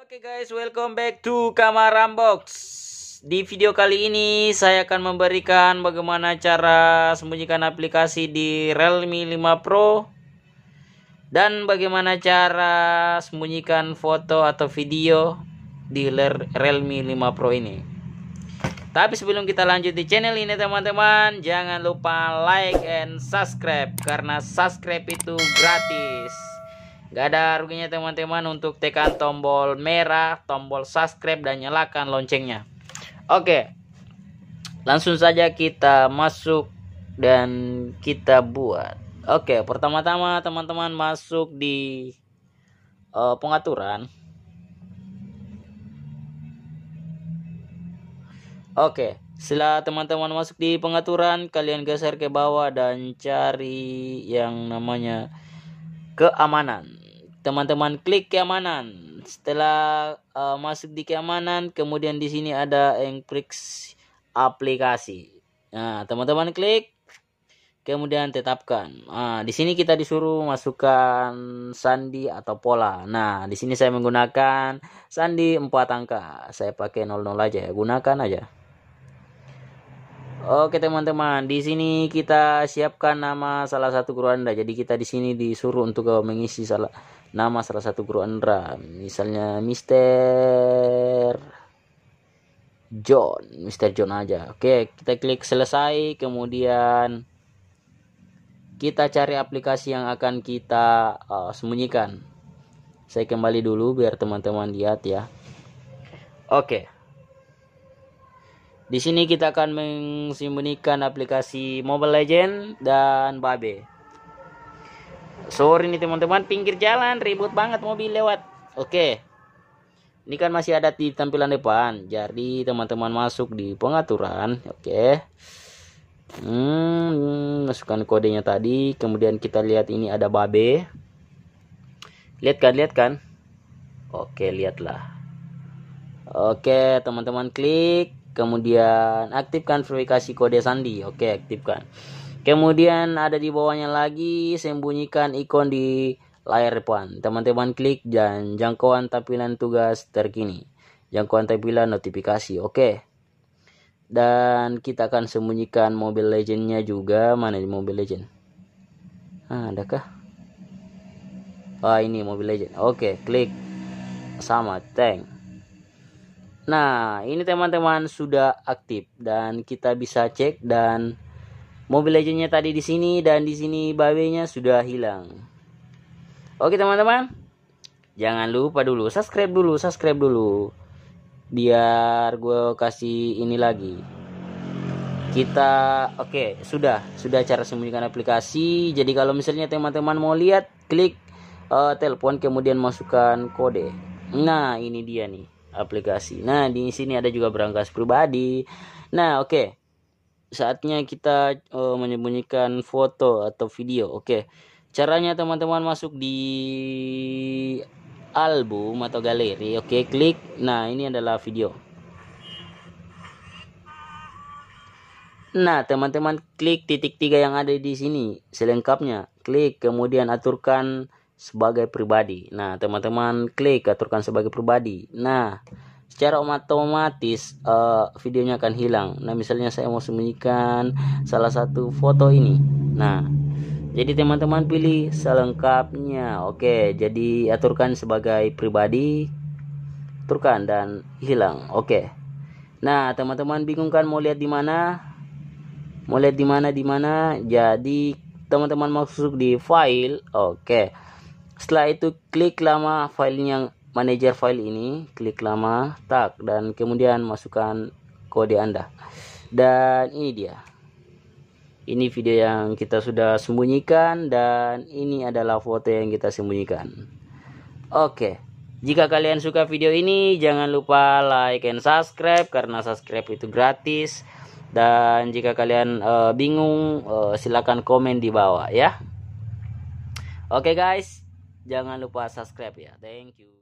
Oke okay guys, welcome back to Kamar Unbox. Di video kali ini saya akan memberikan bagaimana cara sembunyikan aplikasi di Realme 5 Pro dan bagaimana cara sembunyikan foto atau video di Realme 5 Pro ini. Tapi sebelum kita lanjut di channel ini teman-teman, jangan lupa like and subscribe karena subscribe itu gratis. Gak ada ruginya teman-teman untuk tekan tombol merah, tombol subscribe dan nyalakan loncengnya. Oke. Langsung saja kita masuk dan kita buat. Oke, pertama-tama teman-teman masuk di uh, pengaturan. Oke, setelah teman-teman masuk di pengaturan, kalian geser ke bawah dan cari yang namanya keamanan teman-teman klik keamanan setelah uh, masuk di keamanan kemudian di sini ada encrypt aplikasi nah teman-teman klik kemudian tetapkan nah, di sini kita disuruh masukkan sandi atau pola nah di sini saya menggunakan sandi 4 angka saya pakai 00 aja ya gunakan aja Oke teman-teman, di sini kita siapkan nama salah satu guru Anda. Jadi kita di sini disuruh untuk mengisi salah nama salah satu guru Anda. Misalnya Mister John, Mister John aja. Oke, kita klik selesai, kemudian kita cari aplikasi yang akan kita uh, sembunyikan. Saya kembali dulu biar teman-teman lihat ya. Oke. Di sini kita akan mensimbunikan aplikasi Mobile Legend dan Babe. Sorry nih teman-teman, pinggir jalan ribut banget mobil lewat. Oke. Ini kan masih ada di tampilan depan. Jadi teman-teman masuk di pengaturan, oke. Hmm, masukkan kodenya tadi, kemudian kita lihat ini ada Babe. Lihat kan, lihat kan? Oke, lihatlah. Oke, teman-teman klik kemudian aktifkan verifikasi kode sandi oke aktifkan kemudian ada di bawahnya lagi sembunyikan ikon di layar depan teman-teman klik dan jangkauan tampilan tugas terkini jangkauan tampilan notifikasi oke dan kita akan sembunyikan mobile legendnya juga mana di mobile legend ah, adakah ah ini mobile legend oke klik sama tank Nah, ini teman-teman sudah aktif dan kita bisa cek dan Mobile Legendnya tadi di sini dan di sini babenya sudah hilang. Oke, teman-teman. Jangan lupa dulu subscribe dulu, subscribe dulu. Biar gue kasih ini lagi. Kita oke, okay, sudah, sudah cara sembunyikan aplikasi. Jadi kalau misalnya teman-teman mau lihat, klik uh, telepon kemudian masukkan kode. Nah, ini dia nih aplikasi. Nah, di sini ada juga berangkas pribadi. Nah, oke. Okay. Saatnya kita uh, menyembunyikan foto atau video. Oke. Okay. Caranya teman-teman masuk di album atau galeri. Oke, okay, klik. Nah, ini adalah video. Nah, teman-teman klik titik tiga yang ada di sini selengkapnya. Klik kemudian aturkan sebagai pribadi. Nah, teman-teman klik aturkan sebagai pribadi. Nah, secara otomatis uh, videonya akan hilang. Nah, misalnya saya mau sembunyikan salah satu foto ini. Nah, jadi teman-teman pilih selengkapnya. Oke, jadi aturkan sebagai pribadi, aturkan dan hilang. Oke. Nah, teman-teman bingung kan mau lihat di mana? Mau lihat di mana di mana? Jadi teman-teman masuk di file. Oke setelah itu klik lama file yang manager file ini klik lama tak dan kemudian masukkan kode anda dan ini dia ini video yang kita sudah sembunyikan dan ini adalah foto yang kita sembunyikan oke jika kalian suka video ini jangan lupa like and subscribe karena subscribe itu gratis dan jika kalian uh, bingung uh, eh, silahkan komen di bawah ya oke guys Jangan lupa subscribe ya. Thank you.